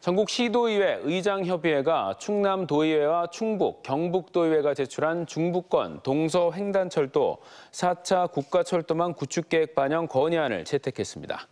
전국 시도의회 의장협의회가 충남도의회와 충북, 경북도의회가 제출한 중부권 동서횡단철도 4차 국가철도망 구축계획 반영 건의안을 채택했습니다.